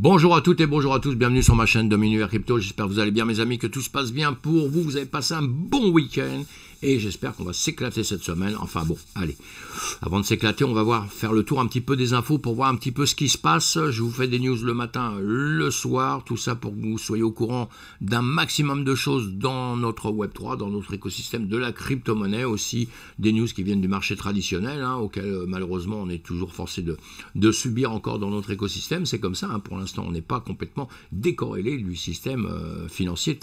Bonjour à toutes et bonjour à tous, bienvenue sur ma chaîne et Crypto. J'espère que vous allez bien mes amis, que tout se passe bien pour vous, vous avez passé un bon week-end et j'espère qu'on va s'éclater cette semaine. Enfin bon, allez. Avant de s'éclater, on va voir, faire le tour un petit peu des infos pour voir un petit peu ce qui se passe. Je vous fais des news le matin, le soir. Tout ça pour que vous soyez au courant d'un maximum de choses dans notre Web3, dans notre écosystème de la crypto-monnaie. Aussi des news qui viennent du marché traditionnel, hein, auquel euh, malheureusement on est toujours forcé de, de subir encore dans notre écosystème. C'est comme ça. Hein. Pour l'instant, on n'est pas complètement décorrélé du système euh, financier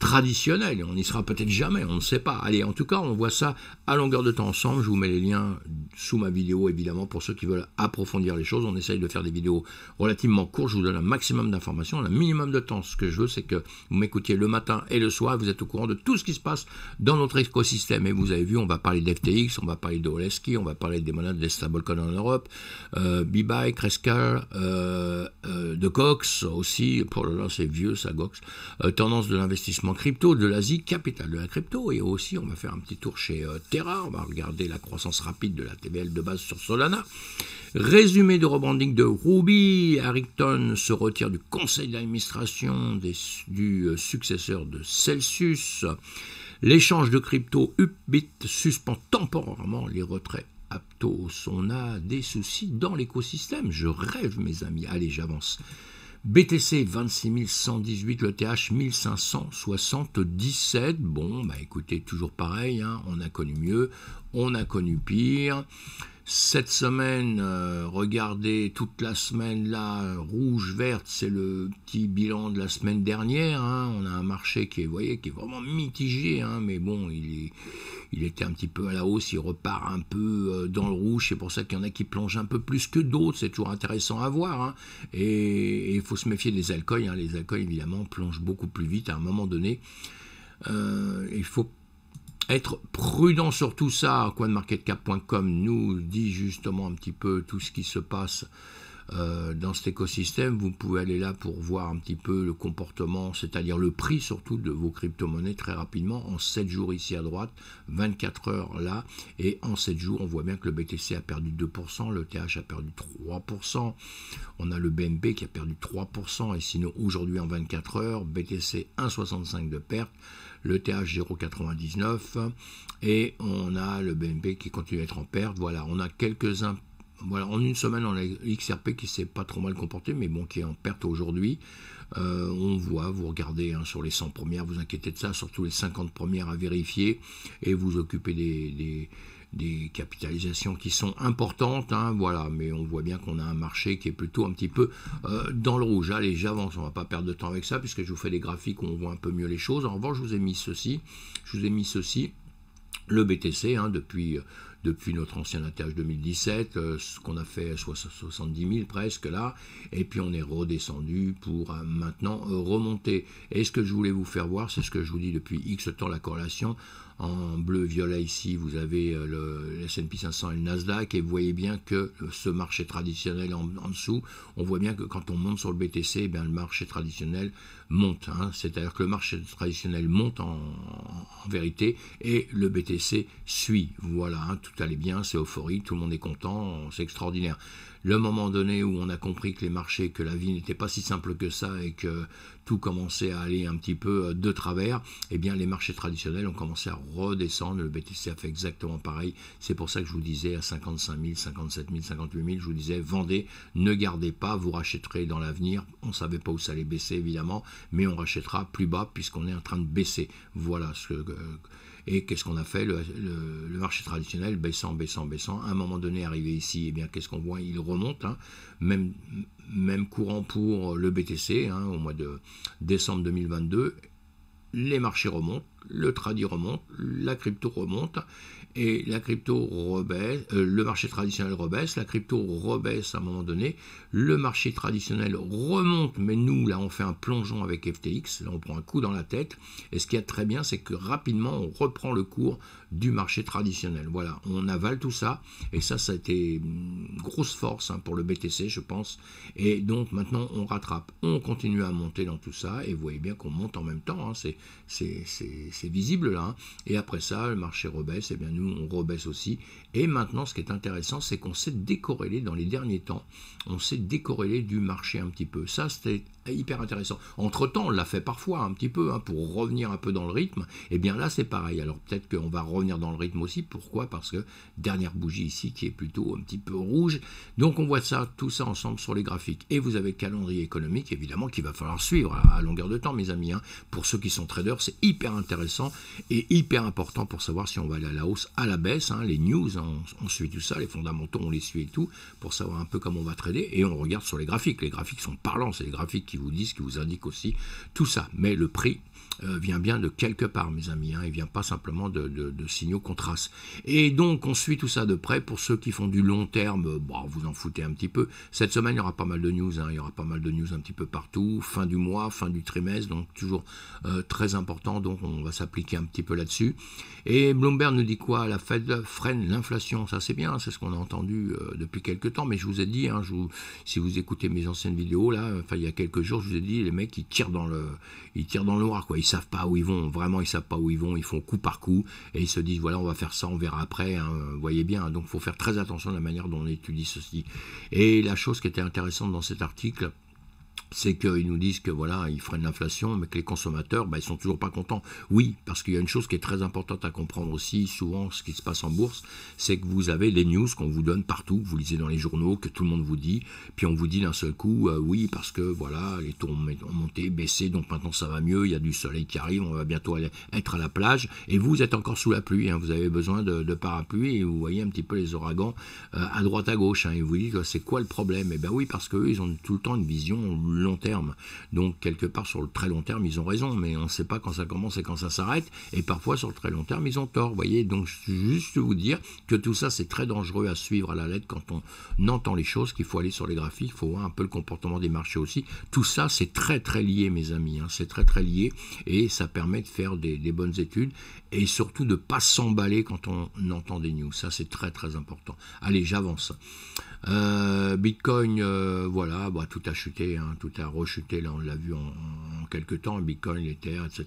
traditionnel. On n'y sera peut-être jamais, on ne sait pas. Allez, en tout tout cas, on voit ça à longueur de temps ensemble. Je vous mets les liens sous ma vidéo, évidemment, pour ceux qui veulent approfondir les choses. On essaye de faire des vidéos relativement courtes. Je vous donne un maximum d'informations, un minimum de temps. Ce que je veux, c'est que vous m'écoutiez le matin et le soir. Vous êtes au courant de tout ce qui se passe dans notre écosystème. Et vous avez vu, on va parler d'FTX, on va parler de Oleski, on va parler des monades des stablecoins en Europe, euh, b Crescal, euh, euh, de Cox aussi. Pour oh le c'est vieux, ça, Cox, tendance de l'investissement crypto, de l'Asie, capital de la crypto. Et aussi, on va faire un petit tour chez euh, Terra, on va regarder la croissance rapide de la TVL de base sur Solana. Résumé de rebranding de Ruby, Harrington se retire du conseil d'administration du euh, successeur de Celsius. L'échange de crypto Upbit suspend temporairement les retraits Aptos. On a des soucis dans l'écosystème. Je rêve, mes amis. Allez, j'avance. BTC 26118, le TH 1577. Bon, bah écoutez, toujours pareil, hein, on a connu mieux on a connu pire. Cette semaine, euh, regardez toute la semaine là, rouge, verte, c'est le petit bilan de la semaine dernière. Hein. On a un marché qui est, voyez, qui est vraiment mitigé, hein. mais bon, il, est, il était un petit peu à la hausse, il repart un peu euh, dans le rouge. C'est pour ça qu'il y en a qui plongent un peu plus que d'autres. C'est toujours intéressant à voir. Hein. Et il faut se méfier des alcools. Les alcools, évidemment, plongent beaucoup plus vite à un moment donné. Euh, il faut être prudent sur tout ça. CoinMarketCap.com nous dit justement un petit peu tout ce qui se passe euh, dans cet écosystème. Vous pouvez aller là pour voir un petit peu le comportement, c'est-à-dire le prix surtout de vos crypto-monnaies très rapidement en 7 jours ici à droite, 24 heures là. Et en 7 jours, on voit bien que le BTC a perdu 2%, le TH a perdu 3%, on a le BNB qui a perdu 3%. Et sinon, aujourd'hui en 24 heures, BTC 1,65 de perte le TH0,99 et on a le BNP qui continue à être en perte. Voilà, on a quelques-uns. Voilà, en une semaine, on a l'xrp qui s'est pas trop mal comporté, mais bon, qui est en perte aujourd'hui. Euh, on voit, vous regardez hein, sur les 100 premières, vous inquiétez de ça, surtout les 50 premières à vérifier, et vous occupez des des capitalisations qui sont importantes, hein, voilà, mais on voit bien qu'on a un marché qui est plutôt un petit peu euh, dans le rouge. Allez, j'avance, on va pas perdre de temps avec ça, puisque je vous fais des graphiques où on voit un peu mieux les choses. En revanche, je vous ai mis ceci, je vous ai mis ceci, le BTC, hein, euh, depuis notre ancien interage 2017, euh, ce qu'on a fait 70 000 presque là, et puis on est redescendu pour maintenant remonter. Et ce que je voulais vous faire voir, c'est ce que je vous dis depuis X temps, la corrélation en bleu-violet ici, vous avez euh, le S&P 500 et le Nasdaq, et vous voyez bien que ce marché traditionnel en, dessous, on voit bien que quand on monte sur le BTC, eh bien, le marché traditionnel monte. Hein. C'est-à-dire que le marché traditionnel monte en, vérité, et le BTC suit. Voilà, hein, tout allait bien, c'est euphorie, tout le monde est content, c'est extraordinaire le moment donné où on a compris que les marchés, que la vie n'était pas si simple que ça et que tout commençait à aller un petit peu euh, de travers, eh bien les marchés traditionnels ont commencé à redescendre. Le BTC a fait exactement pareil. C'est pour ça que je vous disais à 55 000, 57 000, 58 000, je vous disais vendez, ne gardez pas, vous rachèterez dans l'avenir. On ne savait pas où ça allait baisser évidemment, mais on rachètera plus bas puisqu'on est en train de baisser. Voilà ce que euh, et qu'est-ce qu'on a fait le, marché traditionnel baissant, baissant, baissant. À un moment donné, arrivé ici, et eh bien, qu'est-ce qu'on voit Il remonte. Hein. Même, même courant pour le BTC hein, au mois de décembre 2022. Les marchés remontent le tradit remonte, la crypto remonte, et la crypto rebaisse, euh, le marché traditionnel rebaisse, la crypto rebaisse à un moment donné, le marché traditionnel remonte, mais nous, là, on fait un plongeon avec FTX, là, on prend un coup dans la tête, et ce qu'il y a très bien, c'est que rapidement, on reprend le cours du marché traditionnel. Voilà, on avale tout ça, et ça, ça a été grosse force hein, pour le BTC, je pense, et donc maintenant, on rattrape, on continue à monter dans tout ça, et vous voyez bien qu'on monte en même temps, hein, c'est c'est visible là. Hein. Et après ça, le marché rebaisse, et eh bien nous, on rebaisse aussi. Et maintenant, ce qui est intéressant, c'est qu'on s'est décorrélé dans les derniers temps, on s'est décorrélé du marché un petit peu. Ça, c'était hyper intéressant. Entre-temps, on l'a fait parfois un petit peu, hein, pour revenir un peu dans le rythme. Et eh bien là, c'est pareil. Alors peut-être qu'on va revenir dans le rythme aussi. Pourquoi Parce que dernière bougie ici qui est plutôt un petit peu rouge. Donc on voit ça, tout ça ensemble sur les graphiques. Et vous avez le calendrier économique, évidemment, qu'il va falloir suivre à, longueur de temps, mes amis. Hein. Pour ceux qui sont traders, c'est hyper intéressant et hyper important pour savoir si on va aller à la hausse, à la baisse. Hein. Les news, on, on suit tout ça, les fondamentaux, on les suit et tout, pour savoir un peu comment on va trader. Et on regarde sur les graphiques. Les graphiques sont parlants, c'est les graphiques qui vous disent, qui vous indiquent aussi tout ça. Mais le prix euh, vient bien de quelque part, mes amis. Hein, il vient pas simplement de, signaux qu'on trace. Et donc, on suit tout ça de près. Pour ceux qui font du long terme, euh, bah, vous en foutez un petit peu. Cette semaine, il y aura pas mal de news. Hein. il y aura pas mal de news un petit peu partout. Fin du mois, fin du trimestre, donc toujours euh, très important. Donc, on va s'appliquer un petit peu là-dessus. Et Bloomberg nous dit quoi La Fed freine l'inflation. Ça, c'est bien. C'est ce qu'on a entendu depuis quelques temps. Mais je vous ai dit, hein, si vous écoutez mes anciennes vidéos, là, il y a quelques jours, je vous ai dit, les mecs, ils tirent dans le, dans noir, quoi. Ils savent pas où ils vont. Vraiment, ils savent pas où ils vont. Ils font coup par coup et ils se disent voilà, on va faire ça, on verra après. Hein, vous voyez bien. Donc, faut faire très attention à la manière dont on étudie ceci. Et la chose qui était intéressante dans cet article, c'est qu'ils nous disent que voilà, ils freinent l'inflation, mais que les consommateurs, bah, ils sont toujours pas contents. Oui, parce qu'il y a une chose qui est très importante à comprendre aussi, souvent, ce qui se passe en bourse, c'est que vous avez les news qu'on vous donne partout, vous lisez dans les journaux, que tout le monde vous dit, puis on vous dit d'un seul coup, euh, oui, parce que voilà, les taux ont monté, baissé, donc maintenant ça va mieux, il y a du soleil qui arrive, on va bientôt être à la plage, et vous êtes encore sous la pluie, hein. vous avez besoin de, de, parapluie, et vous voyez un petit peu les ouragans euh, à droite à gauche, hein. et vous dites, c'est quoi le problème Et eh bien oui, parce qu'eux, ils ont tout le temps une vision long terme. Donc quelque part sur le très long terme, ils ont raison, mais on ne sait pas quand ça commence et quand ça s'arrête. Et parfois sur le très long terme, ils ont tort. Voyez, donc juste vous dire que tout ça, c'est très dangereux à suivre à la lettre quand on entend les choses. Qu'il faut aller sur les graphiques, il faut voir un peu le comportement des marchés aussi. Tout ça, c'est très très lié, mes amis. Hein. C'est très très lié et ça permet de faire des, bonnes études et surtout de pas s'emballer quand on entend des news. Ça, c'est très très important. Allez, j'avance. Euh, Bitcoin, euh, voilà, bah, tout a chuté, hein. tout à hein, rechuter, là on l'a vu en, quelques temps, Bitcoin, l'Ether, etc.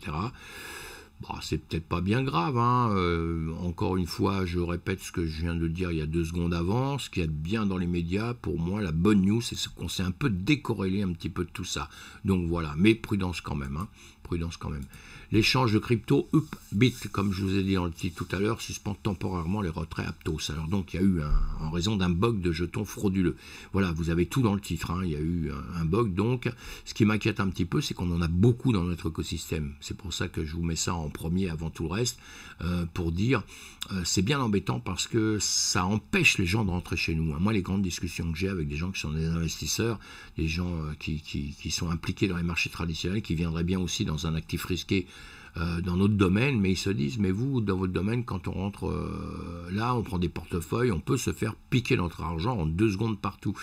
Bon, bah, c'est peut-être pas bien grave. Hein. Euh, encore une fois, je répète ce que je viens de dire il y a deux secondes avant. Ce qu'il y a de bien dans les médias, pour moi, la bonne news, c'est qu'on s'est un peu décorrélé un petit peu de tout ça. Donc voilà, mais prudence quand même. Hein. Prudence quand même. L'échange de crypto, UPBIT, comme je vous ai dit dans le titre tout à l'heure, suspend temporairement les retraits Aptos. Alors donc, il y a eu, en raison d'un bug de jetons frauduleux. Voilà, vous avez tout dans le titre. Hein. Il y a eu un, bug. Donc, ce qui m'inquiète un petit peu, c'est qu'on en a beaucoup dans notre écosystème. C'est pour ça que je vous mets ça en premier avant tout le reste, euh, pour dire, euh, c'est bien embêtant parce que ça empêche les gens de rentrer chez nous. Hein. Moi, les grandes discussions que j'ai avec des gens qui sont des investisseurs, des gens euh, qui, qui sont impliqués dans les marchés traditionnels, qui viendraient bien aussi dans un actif risqué euh, dans notre domaine, mais ils se disent, mais vous, dans votre domaine, quand on rentre euh, là, on prend des portefeuilles, on peut se faire piquer notre argent en deux secondes partout.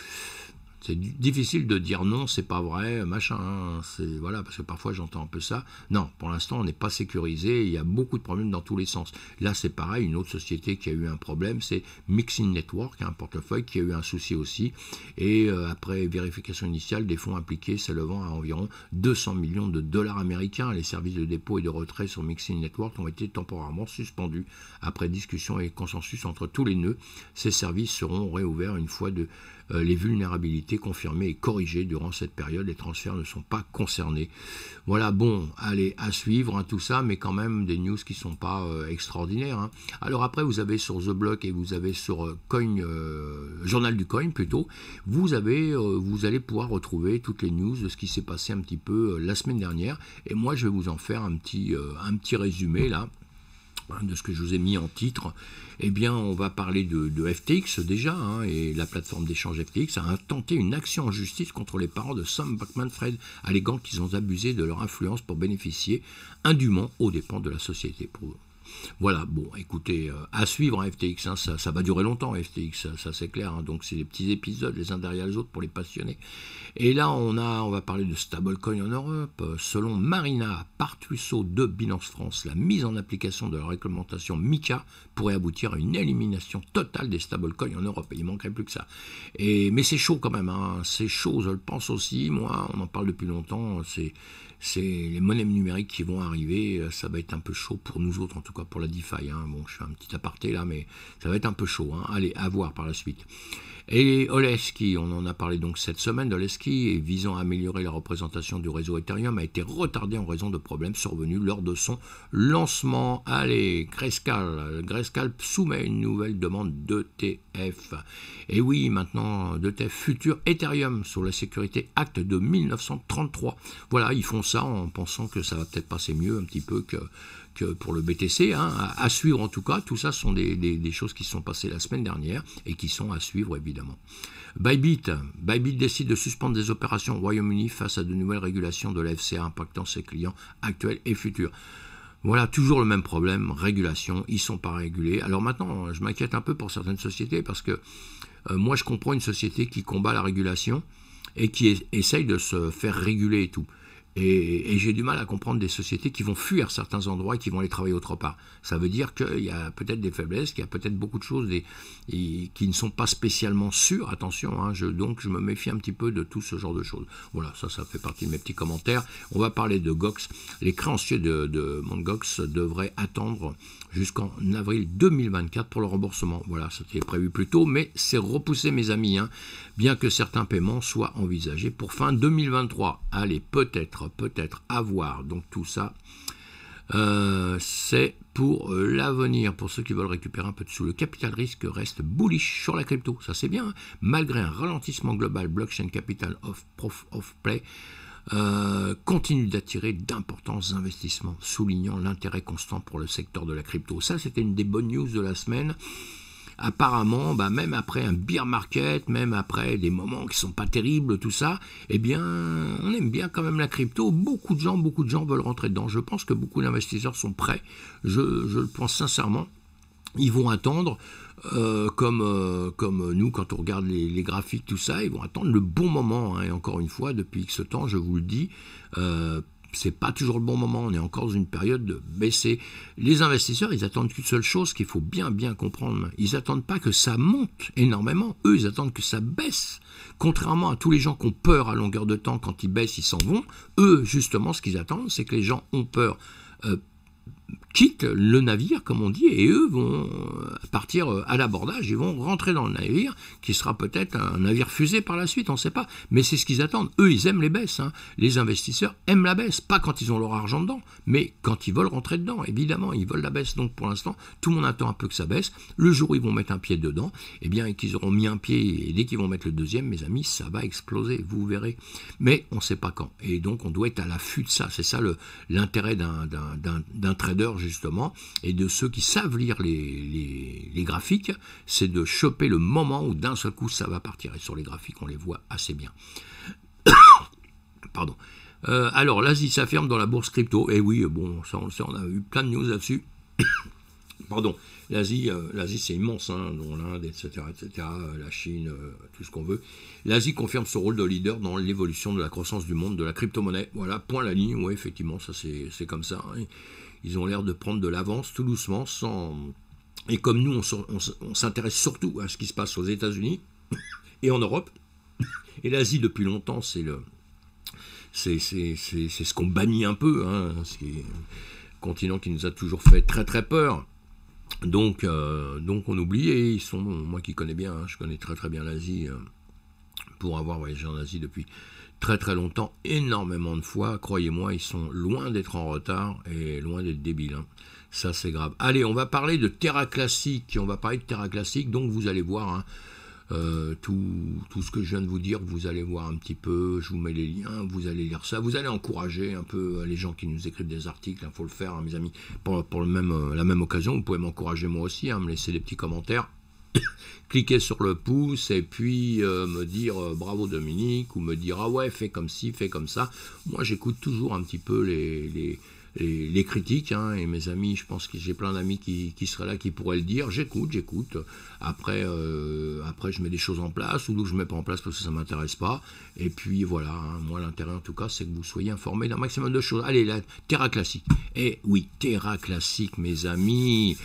C'est difficile de dire non, c'est pas vrai, machin. Hein. c'est voilà, parce que parfois j'entends un peu ça. Non, pour l'instant, on n'est pas sécurisé. Il y a beaucoup de problèmes dans tous les sens. Là, c'est pareil. Une autre société qui a eu un problème, c'est Mixing Network, hein, un portefeuille qui a eu un souci aussi. Et euh, après vérification initiale, des fonds impliqués s'élevant à environ 200 millions de dollars américains. Les services de dépôt et de retrait sur Mixing Network ont été temporairement suspendus. Après discussion et consensus entre tous les nœuds, ces services seront réouverts une fois de euh, les vulnérabilités confirmées et corrigées durant cette période. Les transferts ne sont pas concernés. Voilà, bon, allez, à suivre hein, tout ça, mais quand même des news qui ne sont pas euh, extraordinaires. Hein. Alors après, vous avez sur The Block et vous avez sur euh, Coin, Journal du Coin plutôt, vous, avez, vous allez pouvoir retrouver toutes les news de ce qui s'est passé un petit peu la semaine dernière. Et moi, je vais vous en faire un petit, un petit résumé là. Hein, de ce que je vous ai mis en titre, eh bien, on va parler de, FTX déjà, hein, et la plateforme d'échange FTX a tenté une action en justice contre les parents de Sam bankman fred alléguant qu'ils ont abusé de leur influence pour bénéficier indûment aux dépens de la société voilà, bon, écoutez, euh, à suivre hein, FTX, hein, ça, ça, va durer longtemps FTX, ça, c'est clair, hein, donc c'est des petits épisodes les uns derrière les autres pour les passionnés. Et là, on, a, on va parler de stablecoin en Europe. Euh, selon Marina Partuisseau de Binance France, la mise en application de la réglementation MICA pourrait aboutir à une élimination totale des stablecoins en Europe. il manquerait plus que ça. Et, mais c'est chaud quand même, c'est chaud, je le pense aussi, moi, on en parle depuis longtemps, c'est c'est les monnaies numériques qui vont arriver. Euh, ça va être un peu chaud pour nous autres, en tout cas pour la DeFi. Hein. Bon, je fais un petit aparté là, mais ça va être un peu chaud. Hein. Allez, à voir par la suite. Et Oleski, on en a parlé donc cette semaine, Oleski, visant à améliorer la représentation du réseau Ethereum, a été retardé en raison de problèmes survenus lors de son lancement. Allez, Grescal, Grescal soumet une nouvelle demande d'ETF. Et oui, maintenant, d'ETF futur Ethereum sur la sécurité acte de 1933. Voilà, ils font en pensant que ça va peut-être passer mieux un petit peu que, pour le BTC. Hein. À, suivre en tout cas, tout ça sont des, choses qui sont passées la semaine dernière et qui sont à suivre évidemment. Bybit, Bybit décide de suspendre des opérations au Royaume-Uni face à de nouvelles régulations de la impactant ses clients actuels et futurs. Voilà, toujours le même problème, régulation, ils sont pas régulés. Alors maintenant, je m'inquiète un peu pour certaines sociétés parce que euh, moi je comprends une société qui combat la régulation et qui essaye de se faire réguler et tout. Et, j'ai du mal à comprendre des sociétés qui vont fuir certains endroits et qui vont aller travailler autre part. Ça veut dire qu'il y a peut-être des faiblesses, qu'il y a peut-être beaucoup de choses qui ne sont pas spécialement sûres. Attention, hein, donc je me méfie un petit peu de tout ce genre de choses. Voilà, ça, ça fait partie de mes petits commentaires. On va parler de Gox. Les créanciers de, de Gox devraient attendre jusqu'en avril 2024 pour le remboursement. Voilà, c'était prévu plus tôt, mais c'est repoussé, mes amis, hein, bien que certains paiements soient envisagés pour fin 2023. Allez, peut-être peut-être, avoir. Donc tout ça, euh, c'est pour euh, l'avenir, pour ceux qui veulent récupérer un peu de sous. Le capital risque reste bullish sur la crypto, ça c'est bien, malgré un ralentissement global, blockchain capital of prof, of play. Euh, continue d'attirer d'importants investissements, soulignant l'intérêt constant pour le secteur de la crypto. Ça, c'était une des bonnes news de la semaine apparemment, bah, même après un beer market, même après des moments qui sont pas terribles, tout ça, eh bien, on aime bien quand même la crypto. Beaucoup de gens, beaucoup de gens veulent rentrer dedans. Je pense que beaucoup d'investisseurs sont prêts. Je, le pense sincèrement. Ils vont attendre. Euh, comme, euh, comme nous, quand on regarde les, graphiques, tout ça, ils vont attendre le bon moment. Hein. Et encore une fois, depuis ce temps, je vous le dis, euh, c'est pas toujours le bon moment. On est encore dans une période de baisser. Les investisseurs, ils attendent qu'une seule chose qu'il faut bien bien comprendre. Ils attendent pas que ça monte énormément. Eux, ils attendent que ça baisse. Contrairement à tous les gens qui ont peur à longueur de temps, quand ils baissent, ils s'en vont. Eux, justement, ce qu'ils attendent, c'est que les gens ont peur. Euh, quittent le navire, comme on dit, et eux vont euh, partir euh, à l'abordage, ils vont rentrer dans le navire, qui sera peut-être un navire fusé par la suite, on ne sait pas. Mais c'est ce qu'ils attendent. Eux, ils aiment les baisses. Hein. Les investisseurs aiment la baisse, pas quand ils ont leur argent dedans, mais quand ils veulent rentrer dedans, évidemment, ils veulent la baisse. Donc pour l'instant, tout le monde attend un peu que ça baisse. Le jour où ils vont mettre un pied dedans, et eh bien, et qu'ils auront mis un pied, et dès qu'ils vont mettre le deuxième, mes amis, ça va exploser, vous verrez. Mais on ne sait pas quand. Et donc on doit être à l'affût de ça. C'est ça l'intérêt d'un trader justement, et de ceux qui savent lire les, graphiques, c'est de choper le moment où d'un seul coup ça va partir. Et sur les graphiques, on les voit assez bien. Pardon. Euh, alors, l'Asie s'affirme dans la bourse crypto. Et eh oui, bon, ça on a eu plein de news là-dessus. Pardon. L'Asie, euh, l'Asie c'est immense, hein, dont l'Inde, etc., etc., euh, la Chine, tout ce qu'on veut. L'Asie confirme son rôle de leader dans l'évolution de la croissance du monde de la crypto-monnaie. Voilà, point la ligne. Oui, effectivement, ça c'est, comme ça. Hein. Ils ont l'air de prendre de l'avance tout doucement, sans... Et comme nous, on s'intéresse surtout à ce qui se passe aux États-Unis et en Europe, et l'Asie depuis longtemps, c'est le... C'est ce qu'on bannit un peu, hein, c'est un continent qui nous a toujours fait très très peur. Donc, euh, donc on oublie et ils sont, moi qui connais bien, hein, je connais très très bien l'Asie, euh, pour avoir voyagé en Asie depuis très très longtemps, énormément de fois. Croyez-moi, ils sont loin d'être en retard et loin d'être débiles. Hein. Ça, c'est grave. Allez, on va parler de Terra Classique. On va parler de Terra Classique, donc vous allez voir. Hein, euh, tout, tout, ce que je viens de vous dire, vous allez voir un petit peu, je vous mets les liens, vous allez lire ça, vous allez encourager un peu euh, les gens qui nous écrivent des articles, il hein. faut le faire, mes amis, pour, le même, euh, la même occasion, vous pouvez m'encourager moi aussi, à me laisser des petits commentaires, cliquer sur le pouce et puis euh, me dire euh, bravo Dominique ou me dire ah ouais fais comme ci, fais comme ça. Moi j'écoute toujours un petit peu les, critiques hein, et mes amis, je pense que j'ai plein d'amis qui, qui seraient là qui pourraient le dire, j'écoute, j'écoute, après, euh, après, je mets des choses en place ou je ne mets pas en place parce que ça ne m'intéresse pas. Et puis voilà, hein. moi, l'intérêt en tout cas, c'est que vous soyez informé d'un maximum de choses. Allez, la Terra Classique. Eh oui, Terra Classique, mes amis.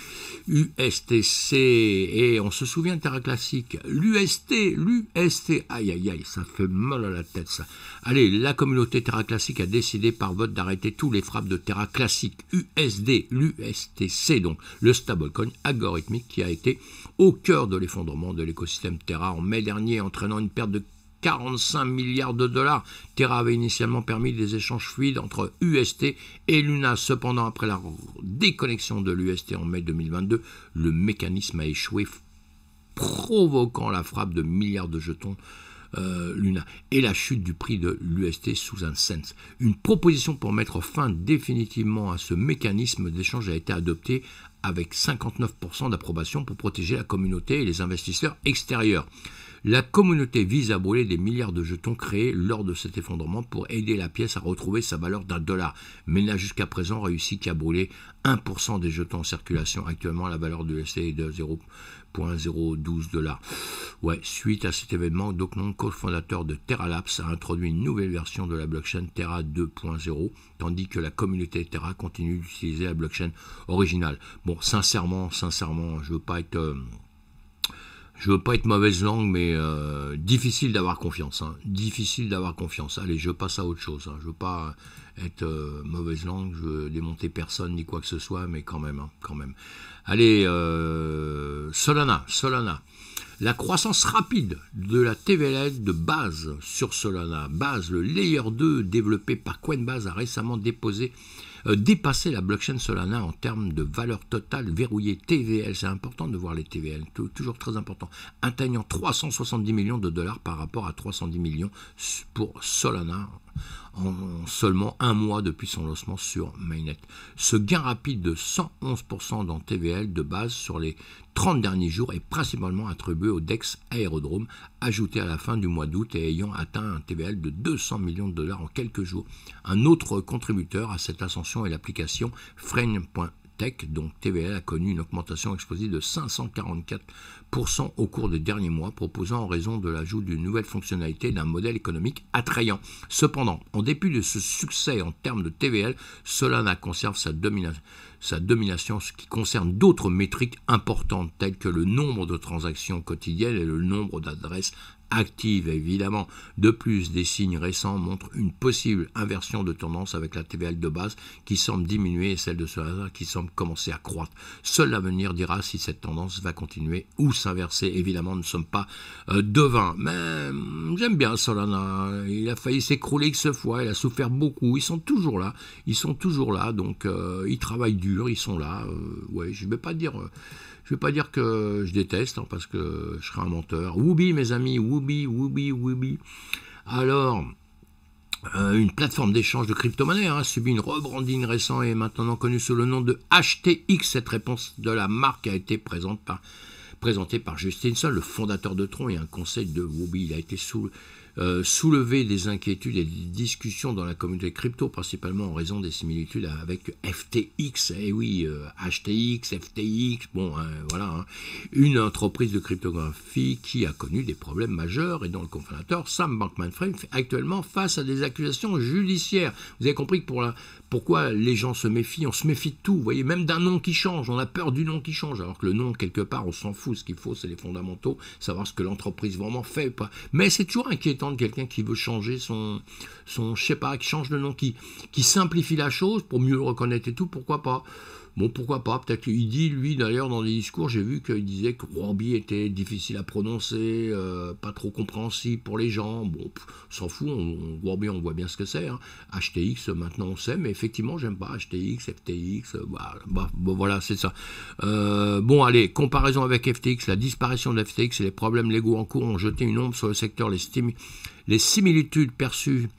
USTC. Et on se souvient de Terra Classique. L'UST, l'UST. Aïe, aïe, aïe, ça fait mal à la tête, ça. Allez, la communauté Terra Classique a décidé par vote d'arrêter tous les frappes de Terra Classique. USD, l'USTC, donc le stablecoin algorithmique qui a été au cœur de l'effondrement de l'écosystème Terra en mai dernier, entraînant une perte de 45 milliards de dollars. Terra avait initialement permis des échanges fluides entre UST et Luna. Cependant, après la déconnexion de l'UST en mai 2022, le mécanisme a échoué, provoquant la frappe de milliards de jetons euh, Luna et la chute du prix de l'UST sous un sens. Une proposition pour mettre fin définitivement à ce mécanisme d'échange a été adoptée avec 59% d'approbation pour protéger la communauté et les investisseurs extérieurs. La communauté vise à brûler des milliards de jetons créés lors de cet effondrement pour aider la pièce à retrouver sa valeur d'un dollar, mais n'a jusqu'à présent réussi qu'à brûler 1% des jetons en circulation. Actuellement, la valeur de l'EC est de 0, 12 dollars. Ouais, suite à cet événement, donc co cofondateur de Terra Labs, a introduit une nouvelle version de la blockchain Terra 2.0, tandis que la communauté Terra continue d'utiliser la blockchain originale. Bon, sincèrement, sincèrement, je veux pas être euh, je veux pas être mauvaise langue, mais euh, difficile d'avoir confiance. Hein. Difficile d'avoir confiance. Allez, je passe à autre chose. Hein. Je veux pas, être euh, mauvaise langue, je veux démonter personne ni quoi que ce soit, mais quand même, hein, quand même. Allez, euh, Solana, Solana. La croissance rapide de la TVL e de base sur Solana. Base, le layer 2 développé par Coinbase a récemment déposé euh, dépasser la blockchain Solana en termes de valeur totale verrouillée TVL. C'est important de voir les TVL, toujours très important. Atteignant 370 millions de dollars par rapport à 310 millions pour Solana en seulement un mois depuis son lancement sur Mainnet. Ce gain rapide de 111% dans TVL de base sur les 30 derniers jours est principalement attribué au DEX Aérodrome ajouté à la fin du mois d'août et ayant atteint un TVL de 200 millions de dollars en quelques jours. Un autre contributeur à cette ascension est l'application Freine.fr tech, donc TVL a connu une augmentation explosive de 544% au cours des derniers mois, proposant en raison de l'ajout d'une nouvelle fonctionnalité d'un modèle économique attrayant. Cependant, en dépit de ce succès en termes de TVL, Solana conserve sa, domination sa domination ce qui concerne d'autres métriques importantes telles que le nombre de transactions quotidiennes et le nombre d'adresses active évidemment. De plus, des signes récents montrent une possible inversion de tendance avec la TVL de base qui semble diminuer et celle de Solana qui semble commencer à croître. Seul l'avenir dira si cette tendance va continuer ou s'inverser. Évidemment, nous ne sommes pas euh, devins. Mais mm, j'aime bien Solana. Il a failli s'écrouler que ce fois. Il a souffert beaucoup. Ils sont toujours là. Ils sont toujours là. Donc, euh, ils travaillent dur. Ils sont là. Euh, ouais, je ne vais pas dire... je vais pas dire que je déteste, hein, parce que je serai un menteur. Woubi, mes amis, Woubi alors, euh, une plateforme d'échange de crypto-monnaies hein, a subi une rebranding récent et est maintenant connue sous le nom de HTX. Cette réponse de la marque a été présente présentée par Justin Sun, le fondateur de Tron et un conseil de Wubi. Il a été sous, euh, soulever des inquiétudes et des discussions dans la communauté crypto, principalement en raison des similitudes avec FTX. et eh oui, HTX, euh, FTX, bon, hein, voilà. Hein. Une entreprise de cryptographie qui a connu des problèmes majeurs et dont le cofondateur Sam Bankman-Fried fait actuellement face à des accusations judiciaires. Vous avez compris que pour la pourquoi les gens se méfient On se méfie de tout, vous voyez, même d'un nom qui change, on a peur du nom qui change, alors que le nom, quelque part, on s'en fout, ce qu'il faut, c'est les fondamentaux, savoir ce que l'entreprise vraiment fait. Pas. Mais c'est toujours inquiétant de quelqu'un qui veut changer son, son, je sais pas, qui change le nom, qui, qui simplifie la chose pour mieux le reconnaître et tout, pourquoi pas Bon, pourquoi pas Peut-être qu'il dit, lui, d'ailleurs, dans des discours, j'ai vu qu'il disait que Warby était difficile à prononcer, euh, pas trop compréhensible pour les gens. Bon, s'en fout, on, on, on voit bien ce que c'est. HTX, hein. maintenant, on sait, mais effectivement, j'aime pas HTX, FTX, euh, bah, bah, voilà, c'est ça. Euh, bon, allez, comparaison avec FTX, la disparition de FTX et les problèmes légaux en cours ont jeté une ombre sur le secteur. les similitudes perçues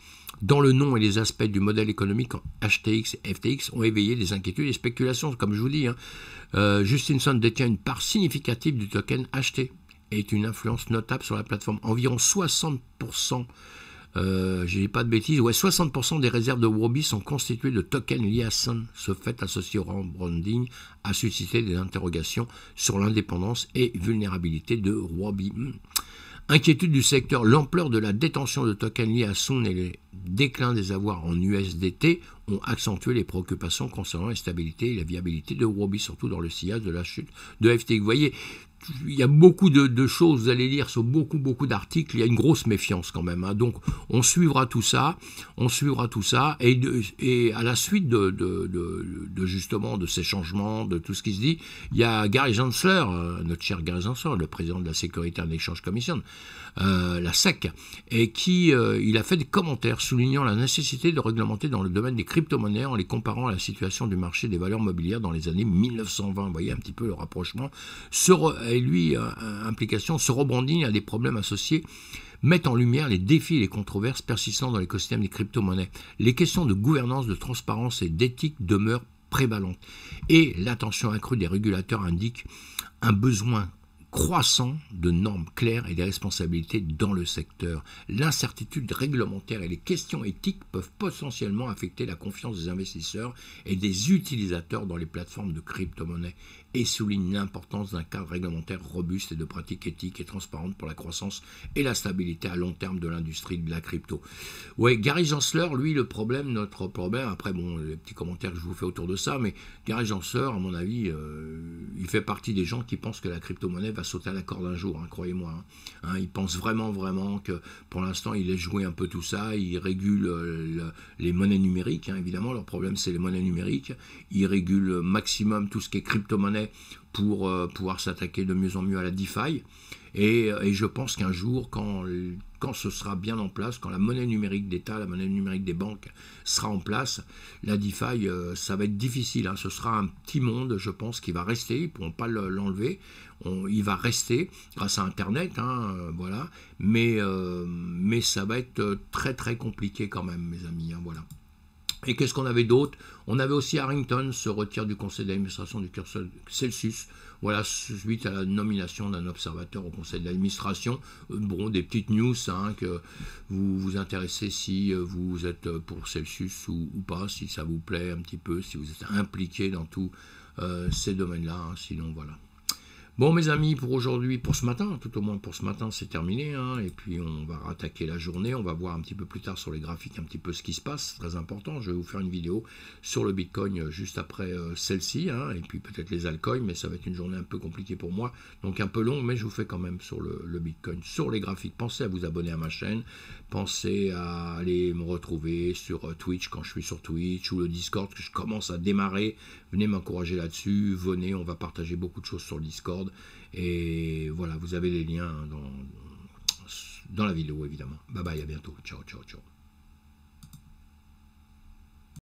dans le nom et les aspects du modèle économique HTX et FTX ont éveillé des inquiétudes et spéculations. Comme je vous dis, Justin hein, euh, Justinson détient une part significative du token HT et est une influence notable sur la plateforme. Environ 60%, euh, je pas de bêtises, ouais, 60% des réserves de Wobby sont constituées de tokens liés à Sun. Ce fait associé au branding, a suscité des interrogations sur l'indépendance et vulnérabilité de Wobby. Inquiétude du secteur, l'ampleur de la détention de tokens liés à son et les déclin des avoirs en USDT ont accentué les préoccupations concernant la stabilité et la viabilité de Robi, surtout dans le sillage de la chute de FTX. Vous voyez, il y a beaucoup de, choses, vous allez lire sur beaucoup, beaucoup d'articles, il y a une grosse méfiance quand même. Hein. Donc on suivra tout ça, on suivra tout ça, et, et à la suite de, justement de ces changements, de tout ce qui se dit, il y a Gary Gensler, euh, notre cher Gary Gensler, le président de la sécurité en échange Commission, euh, la SEC, et qui euh, il a fait des commentaires soulignant la nécessité de réglementer dans le domaine des crypto-monnaies en les comparant à la situation du marché des valeurs mobilières dans les années 1920. voyez un petit peu le rapprochement et lui euh, euh, implication, se rebondit à des problèmes associés mettent en lumière les défis et les controverses persistants dans l'écosystème des crypto-monnaies. Les questions de gouvernance, de transparence et d'éthique demeurent prévalentes. Et l'attention accrue des régulateurs indique un besoin croissant de normes claires et des responsabilités dans le secteur. L'incertitude réglementaire et les questions éthiques peuvent potentiellement affecter la confiance des investisseurs et des utilisateurs dans les plateformes de crypto-monnaies et souligne l'importance d'un cadre réglementaire robuste et de pratiques éthiques et transparentes pour la croissance et la stabilité à long terme de l'industrie de la crypto. Oui, Gary Gensler, lui, le problème, notre problème, après, bon, les petits commentaires que je vous fais autour de ça, mais Gary Gensler, à mon avis, euh, il fait partie des gens qui pensent que la crypto-monnaie va sauter à la corde un jour, hein, croyez-moi. Hein. Hein, il pense vraiment, vraiment que pour l'instant, il est joué un peu tout ça, il régule euh, les monnaies numériques, évidemment, leur problème, c'est les monnaies numériques, il régule euh, maximum tout ce qui est crypto-monnaie pour euh, pouvoir s'attaquer de mieux en mieux à la DeFi. Et, je pense qu'un jour, quand, ce sera bien en place, quand la monnaie numérique d'État, la monnaie numérique des banques sera en place, la DeFi, euh, ça va être difficile. Hein. Ce sera un petit monde, je pense, qui va rester. Ils ne pourront pas l'enlever. il va rester grâce à Internet, hein, euh, voilà. Mais, mais ça va être très très compliqué quand même, mes amis. Hein, voilà. Et qu'est-ce qu'on avait d'autre On avait aussi Harrington se retire du conseil d'administration du CELSUS. Voilà, suite à la nomination d'un observateur au conseil d'administration. Euh, bon, des petites news hein, que vous vous intéressez si euh, vous êtes euh, pour CELSUS ou, pas, si ça vous plaît un petit peu, si vous êtes impliqué dans tous ces domaines-là. Hein, sinon, voilà. Bon, mes amis, pour aujourd'hui, pour ce matin, tout au moins pour ce matin, c'est terminé. Hein, et puis, on va rattaquer la journée. On va voir un petit peu plus tard sur les graphiques, un petit peu ce qui se passe. Très important. Je vais vous faire une vidéo sur le Bitcoin euh, juste après euh, celle-ci. Hein, et puis, peut-être les altcoins. Mais ça va être une journée un peu compliquée pour moi. Donc, un peu long. Mais je vous fais quand même sur le, le Bitcoin, sur les graphiques. Pensez à vous abonner à ma chaîne. Pensez à aller me retrouver sur euh, Twitch quand je suis sur Twitch ou le Discord que je commence à démarrer. Venez m'encourager là-dessus, venez, on va partager beaucoup de choses sur le Discord. Et voilà, vous avez les liens dans, dans la vidéo évidemment. Bye bye, à bientôt. Ciao, ciao, ciao.